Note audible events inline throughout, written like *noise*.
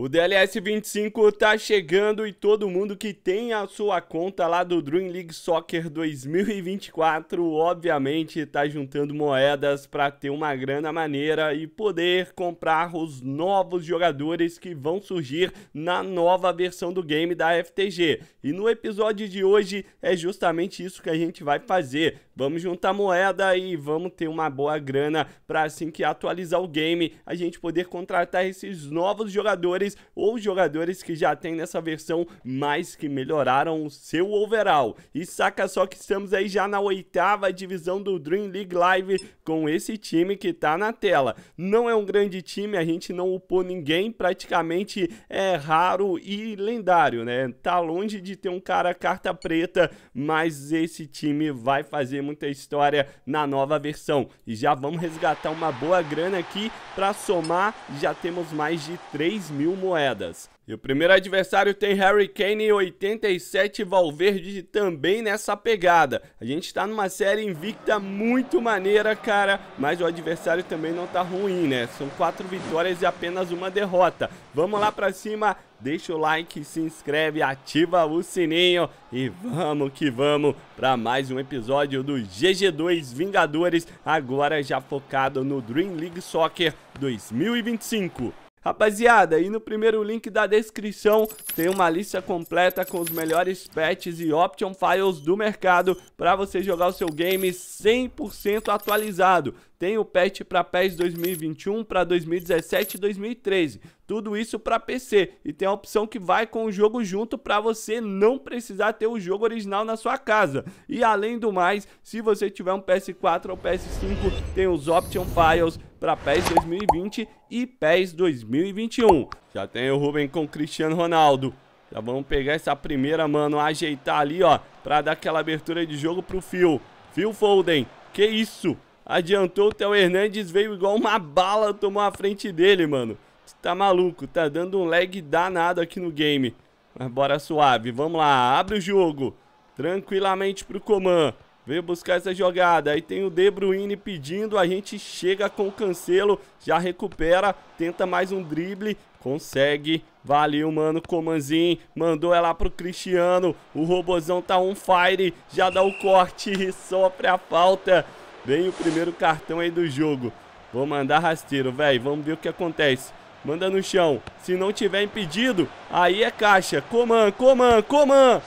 O DLS 25 tá chegando e todo mundo que tem a sua conta lá do Dream League Soccer 2024, obviamente, tá juntando moedas para ter uma grana maneira e poder comprar os novos jogadores que vão surgir na nova versão do game da FTG. E no episódio de hoje é justamente isso que a gente vai fazer. Vamos juntar moeda e vamos ter uma boa grana para assim que atualizar o game, a gente poder contratar esses novos jogadores jogadores ou jogadores que já tem nessa versão, mas que melhoraram o seu overall. E saca só que estamos aí já na oitava divisão do Dream League Live com esse time que tá na tela. Não é um grande time, a gente não upou ninguém, praticamente é raro e lendário, né? Tá longe de ter um cara carta preta, mas esse time vai fazer muita história na nova versão. E já vamos resgatar uma boa grana aqui para somar, já temos mais de 3 mil moedas. E o primeiro adversário tem Harry Kane e 87 Valverde também nessa pegada. A gente está numa série invicta muito maneira, cara, mas o adversário também não tá ruim, né? São quatro vitórias e apenas uma derrota. Vamos lá para cima, deixa o like, se inscreve, ativa o sininho e vamos que vamos para mais um episódio do GG2 Vingadores, agora já focado no Dream League Soccer 2025. Rapaziada, e no primeiro link da descrição tem uma lista completa com os melhores patches e option files do mercado para você jogar o seu game 100% atualizado. Tem o patch para PES 2021, para 2017 e 2013. Tudo isso para PC e tem a opção que vai com o jogo junto para você não precisar ter o jogo original na sua casa. E além do mais, se você tiver um PS4 ou PS5, tem os option files para PES 2020 e PES 2021. Já tem o Ruben com o Cristiano Ronaldo. Já vamos pegar essa primeira, mano, ajeitar ali, ó, para dar aquela abertura de jogo pro Phil. Phil Foden, que isso? Adiantou o Theo Hernandes, veio igual uma bala, tomou a frente dele, mano. Você tá maluco, tá dando um lag danado aqui no game. Mas bora suave, vamos lá, abre o jogo. Tranquilamente pro Coman. Veio buscar essa jogada. Aí tem o De Bruyne pedindo. A gente chega com o Cancelo. Já recupera. Tenta mais um drible. Consegue. Valeu, mano. Comanzin. Mandou ela pro Cristiano. O robozão tá on fire. Já dá o corte sofre a falta. Vem o primeiro cartão aí do jogo. Vou mandar rasteiro, velho. Vamos ver o que acontece. Manda no chão. Se não tiver impedido, aí é caixa. Coman, Coman, Coman.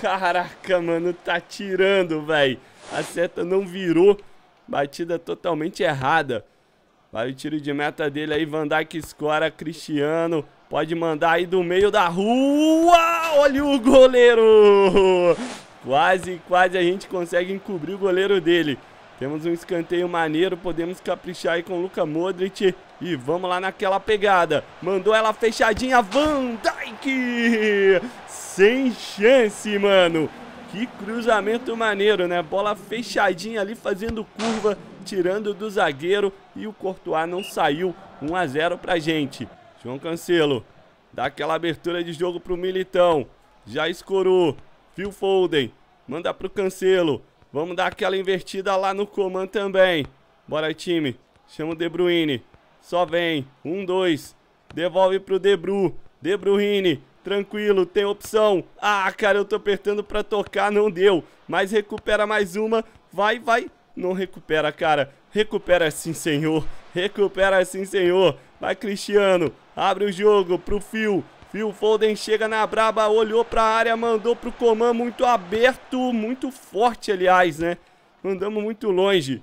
Caraca, mano, tá tirando, velho. A seta não virou. Batida totalmente errada. Vai o tiro de meta dele aí, Van Dijk escora, Cristiano. Pode mandar aí do meio da rua. Olha o goleiro. Quase, quase a gente consegue encobrir o goleiro dele. Temos um escanteio maneiro, podemos caprichar aí com o Luka Modric. E vamos lá naquela pegada. Mandou ela fechadinha, Van Dijk! Sem chance, mano. Que cruzamento maneiro, né? Bola fechadinha ali, fazendo curva, tirando do zagueiro. E o Courtois não saiu. 1 a 0 pra gente. João Cancelo. Dá aquela abertura de jogo pro Militão. Já escorou. Phil Foden. Manda pro Cancelo. Vamos dar aquela invertida lá no Coman também. Bora, time. Chama o De Bruyne. Só vem. Um, dois. Devolve pro De Bru. De Bruyne. Tranquilo, tem opção. Ah, cara, eu tô apertando pra tocar, não deu. Mas recupera mais uma. Vai, vai. Não recupera, cara. Recupera sim, senhor. Recupera sim, senhor. Vai, Cristiano. Abre o jogo pro Phil. Phil Foden chega na braba, olhou pra área, mandou pro Coman muito aberto, muito forte, aliás, né? Mandamos muito longe.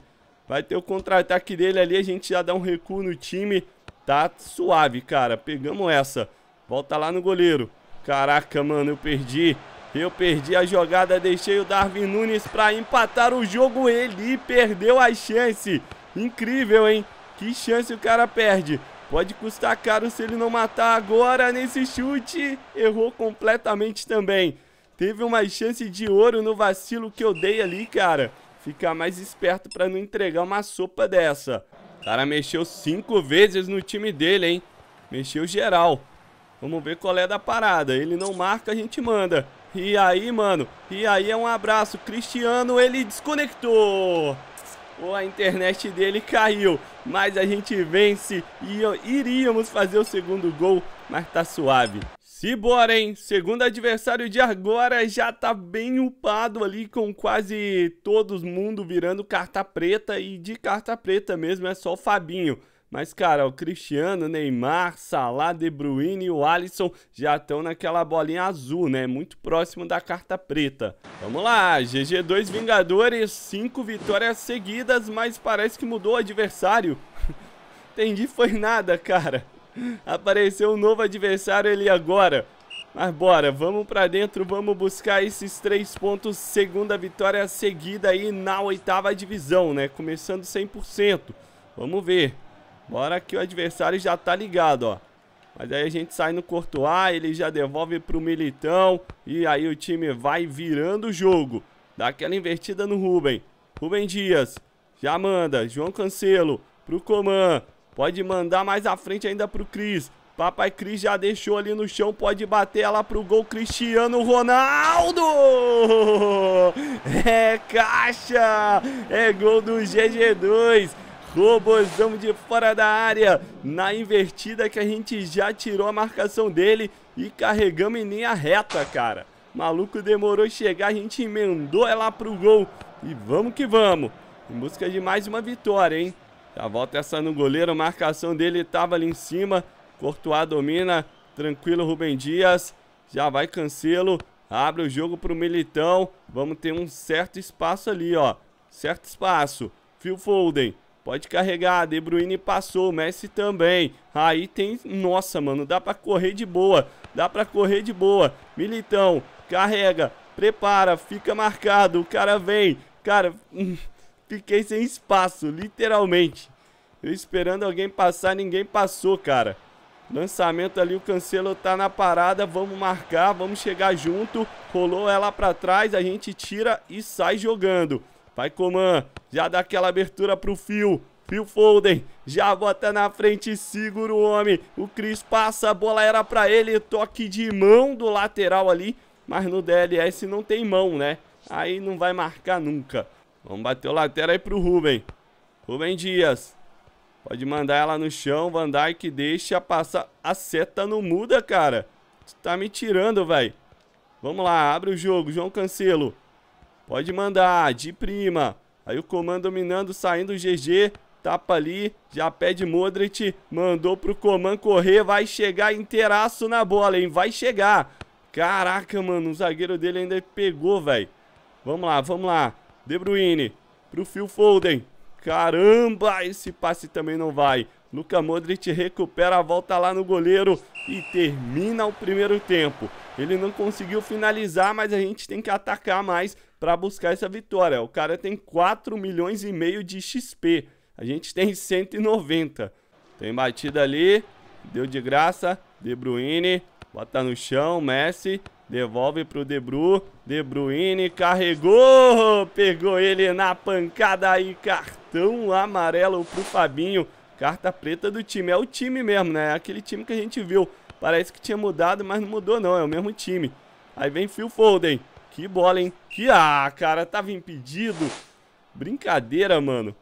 Vai ter o contra-ataque dele ali, a gente já dá um recuo no time. Tá suave, cara. Pegamos essa. Volta lá no goleiro. Caraca, mano, eu perdi. Eu perdi a jogada, deixei o Darwin Nunes para empatar o jogo. Ele perdeu a chance. Incrível, hein? Que chance o cara perde. Pode custar caro se ele não matar agora nesse chute. Errou completamente também. Teve uma chance de ouro no vacilo que eu dei ali, cara. Ficar mais esperto para não entregar uma sopa dessa. O cara mexeu cinco vezes no time dele, hein? Mexeu geral. Vamos ver qual é da parada. Ele não marca, a gente manda. E aí, mano? E aí é um abraço. Cristiano, ele desconectou. Ou a internet dele caiu. Mas a gente vence e iríamos fazer o segundo gol, mas tá suave. Se bora, hein? Segundo adversário de agora já tá bem upado ali com quase todo mundo virando carta preta e de carta preta mesmo é só o Fabinho. Mas, cara, o Cristiano, Neymar, Salah, De Bruyne e o Alisson já estão naquela bolinha azul, né? Muito próximo da carta preta. Vamos lá, GG2 Vingadores, 5 vitórias seguidas, mas parece que mudou o adversário. *laughs* Entendi, foi nada, cara. Apareceu um novo adversário ele agora. Mas bora, vamos pra dentro, vamos buscar esses três pontos, segunda vitória seguida aí na oitava divisão, né? Começando 100%. Vamos ver. Bora que o adversário já tá ligado, ó. Mas aí a gente sai no Courtois, ele já devolve pro Militão. E aí o time vai virando o jogo. Dá aquela invertida no Rubem. Rubem Dias. Já manda. João Cancelo pro Coman. Pode mandar mais à frente ainda pro Cris. Papai Cris já deixou ali no chão, pode bater ela pro gol Cristiano Ronaldo! *laughs* É caixa! É gol do GG2! Robozão de fora da área. Na invertida que a gente já tirou a marcação dele e carregamos em linha reta, cara. Maluco demorou chegar, a gente emendou ela pro gol. E vamos que vamos. Em busca de mais uma vitória, hein? Já volta essa no goleiro, a marcação dele tava ali em cima. Courtois domina, tranquilo Rubem Dias. Já vai Cancelo, abre o jogo pro Militão. Vamos ter um certo espaço ali, ó. Certo espaço. Phil Foden Pode carregar, De Bruyne passou, Messi também. Aí tem, nossa, mano, dá pra correr de boa. Dá pra correr de boa. Militão, carrega, prepara, fica marcado. O cara vem. Cara, *laughs* fiquei sem espaço, literalmente. Eu esperando alguém passar, ninguém passou, cara. Lançamento ali, o Cancelo tá na parada, vamos marcar, vamos chegar junto. Rolou ela para trás, a gente tira e sai jogando. Vai Coman, já dá aquela abertura pro fio. Phil Folden já bota na frente, segura o homem. O Chris passa, a bola era para ele, toque de mão do lateral ali, mas no DLS não tem mão, né? Aí não vai marcar nunca. Vamos bater o lateral aí pro Rubem. Rubem Dias. Pode mandar ela no chão, Van Dyke deixa passar. A seta não muda, cara. Tu tá me tirando, velho. Vamos lá, abre o jogo, João Cancelo. Pode mandar, de prima. Aí o comando dominando, saindo o GG. Tapa ali, já pede Modric, mandou pro Coman correr, vai chegar inteiraço na bola, hein? Vai chegar. Caraca, mano, o zagueiro dele ainda pegou, velho. Vamos lá, vamos lá. De Bruyne, pro Phil Foden. Caramba, esse passe também não vai. Luka Modric recupera a volta lá no goleiro e termina o primeiro tempo. Ele não conseguiu finalizar, mas a gente tem que atacar mais para buscar essa vitória. O cara tem 4 milhões e meio de XP. A gente tem 190. Tem batida ali. Deu de graça. De Bruyne. Bota no chão. Messi. Devolve pro De Bru. De Bruyne carregou. Pegou ele na pancada aí. Cartão amarelo pro Fabinho. Carta preta do time. É o time mesmo, né? É aquele time que a gente viu. Parece que tinha mudado, mas não mudou não. É o mesmo time. Aí vem Phil Foden. Que bola, hein? Que... Ah, cara, tava impedido. Brincadeira, mano.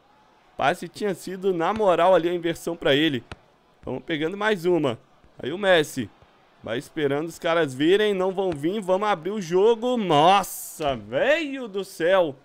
Passe tinha sido, na moral, ali a inversão pra ele. Vamos pegando mais uma. Aí o Messi. Vai esperando os caras virem, não vão vir, vamos abrir o jogo. Nossa, velho do céu.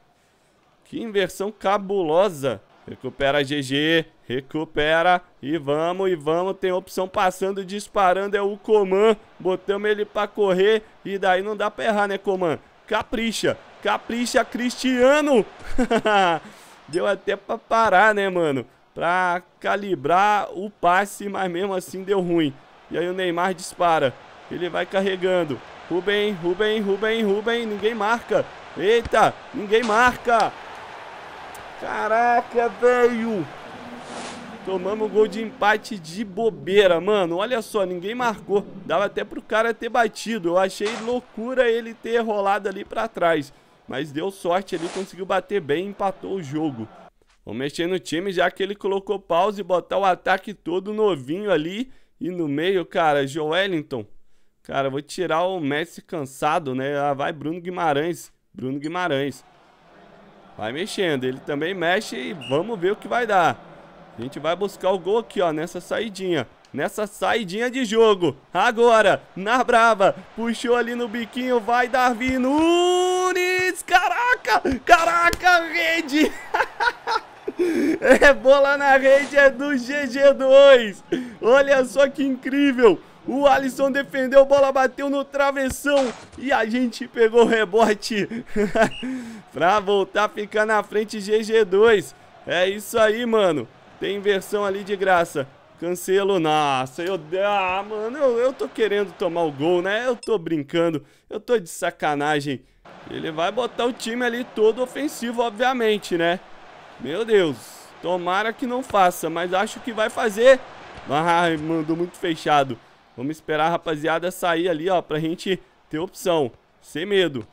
Que inversão cabulosa. Recupera GG, recupera e vamos, e vamos. Tem opção passando, disparando, é o Coman. Botamos ele pra correr e daí não dá pra errar, né, Coman? Capricha. Capricha, Cristiano. *laughs* Deu até pra parar, né, mano? Pra calibrar o passe, mas mesmo assim deu ruim. E aí o Neymar dispara. Ele vai carregando. Rubem, Rubem, Rubem, Rubem. Ninguém marca. Eita, ninguém marca. Caraca, velho. Tomamos gol de empate de bobeira, mano. Olha só, ninguém marcou. Dava até pro cara ter batido. Eu achei loucura ele ter rolado ali pra trás. Mas deu sorte ali, conseguiu bater bem e empatou o jogo. Vou mexer no time já que ele colocou pause e botar o ataque todo novinho ali. E no meio, cara, Joelinton. Cara, vou tirar o Messi cansado, né? Ah, vai Bruno Guimarães. Bruno Guimarães. Vai mexendo. Ele também mexe e vamos ver o que vai dar. A gente vai buscar o gol aqui, ó, nessa saidinha. Nessa saidinha de jogo. Agora, na brava. Puxou ali no biquinho. Vai, Darwin Nunes. Caraca! Caraca, rede! *laughs* é bola na rede, é do GG2. Olha só que incrível. O Alisson defendeu, bola bateu no travessão e a gente pegou o rebote *laughs* pra voltar a ficar na frente GG2. É isso aí, mano. Tem inversão ali de graça. Cancelo, nossa, eu... Ah, mano, eu, eu tô querendo tomar o gol, né? Eu tô brincando, eu tô de sacanagem. Ele vai botar o time ali todo ofensivo, obviamente, né? Meu Deus, tomara que não faça, mas acho que vai fazer. Ai, mandou muito fechado. Vamos esperar a rapaziada sair ali, ó, pra gente ter opção. Sem medo,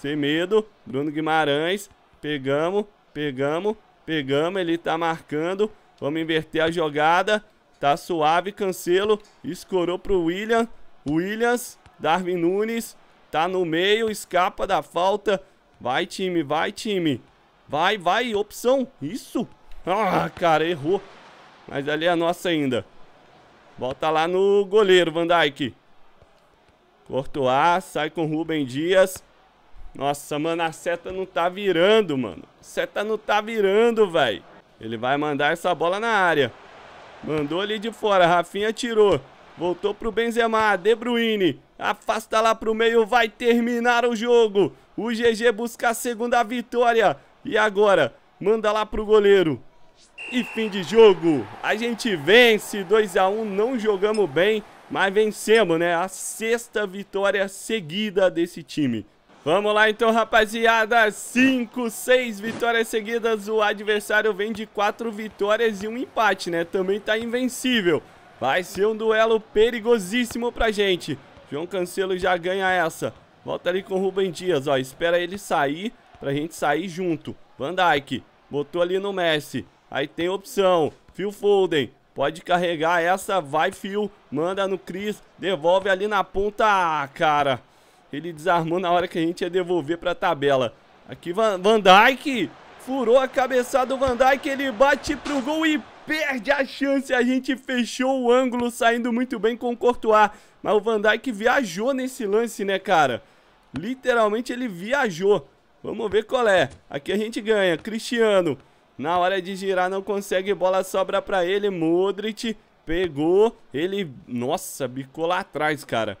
sem medo. Bruno Guimarães, pegamos, pegamos. Pegamos, ele tá marcando. Vamos inverter a jogada. Tá suave, cancelo. Escorou pro William. Williams, Darwin Nunes. Tá no meio, escapa da falta. Vai, time, vai, time. Vai, vai, opção. Isso. Ah, cara, errou. Mas ali é a nossa ainda. Volta lá no goleiro, Van Dijk. Courtois, sai com Rubem Dias. Nossa, mano, a seta não tá virando, mano. seta não tá virando, velho. Ele vai mandar essa bola na área. Mandou ali de fora, Rafinha tirou. Voltou pro Benzema, De Bruyne. Afasta lá pro meio, vai terminar o jogo. O GG busca a segunda vitória. E agora, manda lá pro goleiro. E fim de jogo. A gente vence 2 a 1, um, não jogamos bem, mas vencemos, né? A sexta vitória seguida desse time. Vamos lá então, rapaziada. 5, 6 vitórias seguidas. O adversário vem de 4 vitórias e um empate, né? Também tá invencível. Vai ser um duelo perigosíssimo pra gente. João Cancelo já ganha essa. Volta ali com o Rubem Dias, ó. Espera ele sair pra gente sair junto. Van Dijk botou ali no Messi. Aí tem opção. Phil Foden. Pode carregar essa, vai Phil, manda no Cris, devolve ali na ponta, ah, cara. Ele desarmou na hora que a gente ia devolver para a tabela. Aqui Van, Van Dijk. Furou a cabeçada do Van Dijk. Ele bate pro gol e perde a chance. A gente fechou o ângulo saindo muito bem com o Courtois. Mas o Van Dijk viajou nesse lance, né, cara? Literalmente ele viajou. Vamos ver qual é. Aqui a gente ganha. Cristiano. Na hora de girar não consegue. Bola sobra para ele. Modric. Pegou. Ele... Nossa, bicou lá atrás, cara.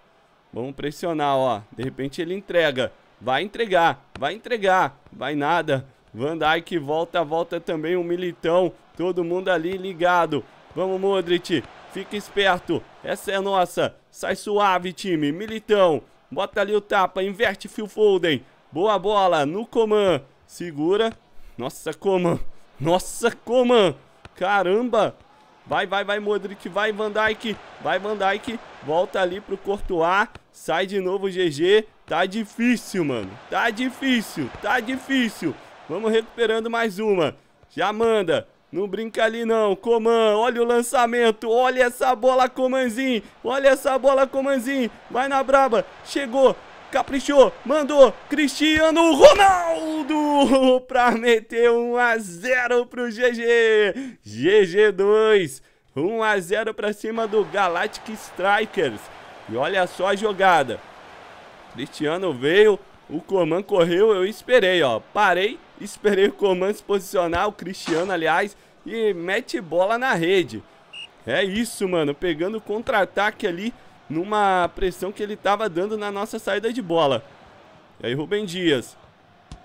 Vamos pressionar, ó. De repente ele entrega. Vai entregar, vai entregar. Vai nada. Van Dijk volta, volta também o um Militão. Todo mundo ali ligado. Vamos, Modric. Fica esperto. Essa é nossa. Sai suave, time. Militão. Bota ali o tapa. Inverte Phil Foden. Boa bola no Coman. Segura. Nossa, Coman. Nossa, Coman. Caramba. Vai, vai, vai, Modric, vai, Van Dijk, vai, Van Dijk, volta ali pro Courtois, sai de novo o GG, tá difícil, mano, tá difícil, tá difícil, vamos recuperando mais uma, já manda, não brinca ali não, Coman, olha o lançamento, olha essa bola, Comanzinho, olha essa bola, Comanzinho, vai na braba, chegou, caprichou, mandou Cristiano Ronaldo *laughs* pra meter 1 a 0 pro GG. GG2, 1 a 0 pra cima do Galactic Strikers. E olha só a jogada. Cristiano veio, o Coman correu, eu esperei, ó. Parei, esperei o Coman se posicionar, o Cristiano, aliás, e mete bola na rede. É isso, mano, pegando contra-ataque ali numa pressão que ele estava dando na nossa saída de bola. E aí Rubem Dias.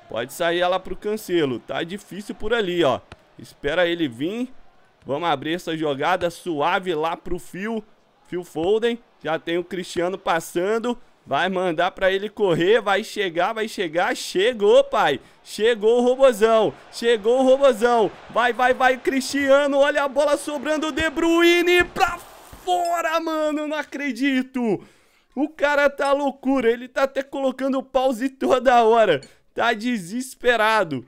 Pode sair ela pro Cancelo. Tá difícil por ali, ó. Espera ele vir. Vamos abrir essa jogada suave lá pro Phil. Phil Foden. Já tem o Cristiano passando. Vai mandar para ele correr, vai chegar, vai chegar, chegou, pai. Chegou o Robozão, chegou o Robozão. Vai, vai, vai, Cristiano, olha a bola sobrando, De Bruyne pra fora, mano, não acredito. O cara tá loucura, ele tá até colocando pause toda hora. Tá desesperado.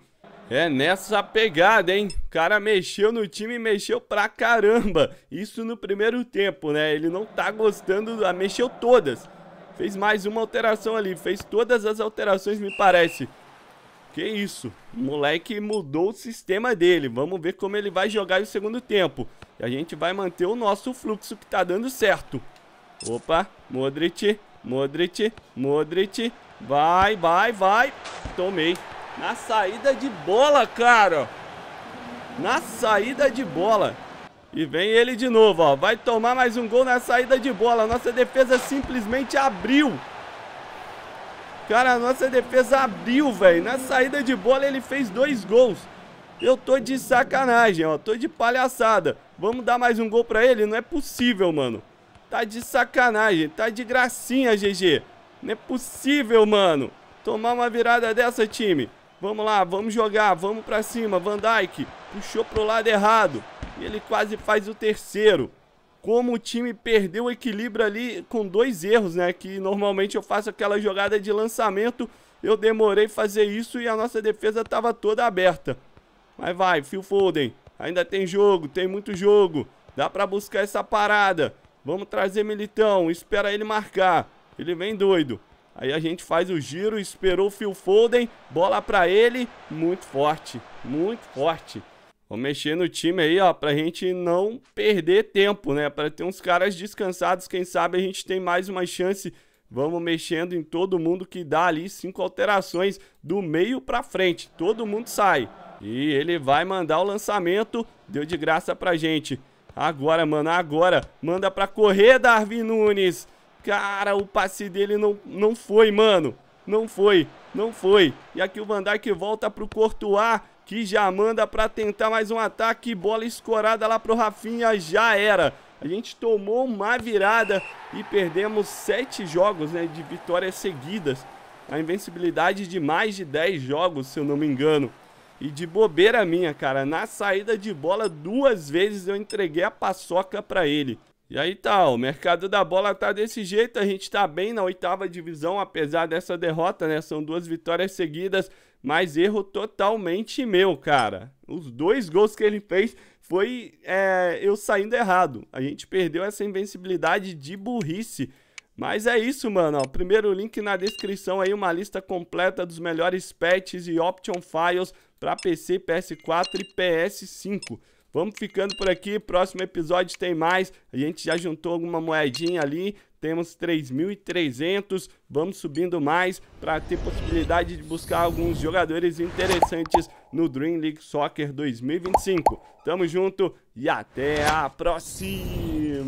É nessa pegada, hein? O cara mexeu no time, mexeu pra caramba. Isso no primeiro tempo, né? Ele não tá gostando, mexeu todas. Fez mais uma alteração ali, fez todas as alterações, me parece. Que isso, o moleque mudou o sistema dele. Vamos ver como ele vai jogar no segundo tempo. E a gente vai manter o nosso fluxo que tá dando certo. Opa, Modric, Modric, Modric. Vai, vai, vai. Tomei. Na saída de bola, cara. Na saída de bola. E vem ele de novo, ó. Vai tomar mais um gol na saída de bola. Nossa defesa simplesmente abriu. Cara, a nossa defesa abriu, velho. Na saída de bola ele fez dois gols. Eu tô de sacanagem, ó. Tô de palhaçada. Vamos dar mais um gol pra ele? Não é possível, mano. Tá de sacanagem. Tá de gracinha, GG. Não é possível, mano. Tomar uma virada dessa, time. Vamos lá, vamos jogar. Vamos pra cima. Van Dyke. puxou pro lado errado. E ele quase faz o terceiro como o time perdeu o equilíbrio ali com dois erros, né? Que normalmente eu faço aquela jogada de lançamento, eu demorei fazer isso e a nossa defesa estava toda aberta. Mas vai, Phil Foden, ainda tem jogo, tem muito jogo, dá para buscar essa parada. Vamos trazer Militão, espera ele marcar, ele vem doido. Aí a gente faz o giro, esperou o Phil Foden, bola para ele, muito forte, muito forte. Vou mexer no time aí, ó, pra gente não perder tempo, né? Pra ter uns caras descansados, quem sabe a gente tem mais uma chance. Vamos mexendo em todo mundo que dá ali cinco alterações do meio pra frente. Todo mundo sai. E ele vai mandar o lançamento. Deu de graça pra gente. Agora, mano, agora. Manda pra correr, Darwin Nunes. Cara, o passe dele não, não foi, mano. Não foi, não foi. E aqui o Van Dijk volta pro Courtois, que já manda para tentar mais um ataque. Bola escorada lá pro Rafinha, já era. A gente tomou uma virada e perdemos sete jogos né, de vitórias seguidas. A invencibilidade de mais de 10 jogos, se eu não me engano. E de bobeira minha, cara. Na saída de bola, duas vezes eu entreguei a paçoca para ele. E aí tá, o mercado da bola tá desse jeito, a gente tá bem na oitava divisão, apesar dessa derrota, né? São duas vitórias seguidas, mas erro totalmente meu, cara. Os dois gols que ele fez foi é, eu saindo errado. A gente perdeu essa invencibilidade de burrice. Mas é isso, mano. Ó, primeiro link na descrição aí, uma lista completa dos melhores patches e option files para PC, PS4 e PS5. Vamos ficando por aqui. Próximo episódio tem mais. A gente já juntou alguma moedinha ali. Temos 3.300. Vamos subindo mais para ter possibilidade de buscar alguns jogadores interessantes no Dream League Soccer 2025. Tamo junto e até a próxima!